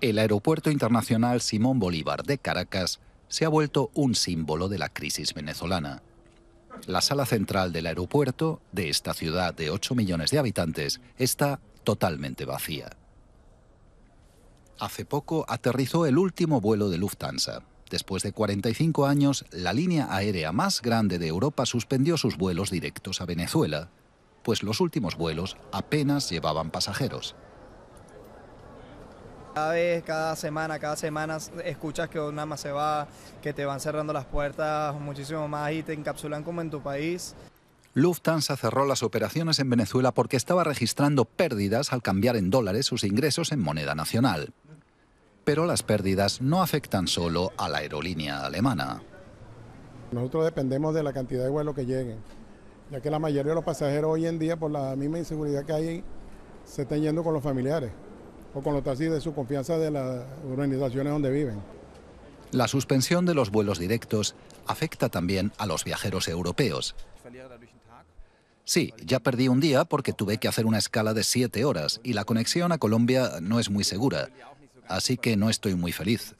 el Aeropuerto Internacional Simón Bolívar de Caracas se ha vuelto un símbolo de la crisis venezolana. La sala central del aeropuerto de esta ciudad de 8 millones de habitantes está totalmente vacía. Hace poco aterrizó el último vuelo de Lufthansa. Después de 45 años, la línea aérea más grande de Europa suspendió sus vuelos directos a Venezuela, pues los últimos vuelos apenas llevaban pasajeros. Cada vez, cada semana, cada semana escuchas que nada más se va, que te van cerrando las puertas muchísimo más y te encapsulan como en tu país. Lufthansa cerró las operaciones en Venezuela porque estaba registrando pérdidas al cambiar en dólares sus ingresos en moneda nacional. Pero las pérdidas no afectan solo a la aerolínea alemana. Nosotros dependemos de la cantidad de vuelos que lleguen, ya que la mayoría de los pasajeros hoy en día, por la misma inseguridad que hay, se están yendo con los familiares o con los así de su confianza de las organizaciones donde viven. La suspensión de los vuelos directos afecta también a los viajeros europeos. Sí, ya perdí un día porque tuve que hacer una escala de siete horas y la conexión a Colombia no es muy segura, así que no estoy muy feliz.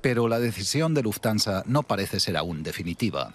Pero la decisión de Lufthansa no parece ser aún definitiva.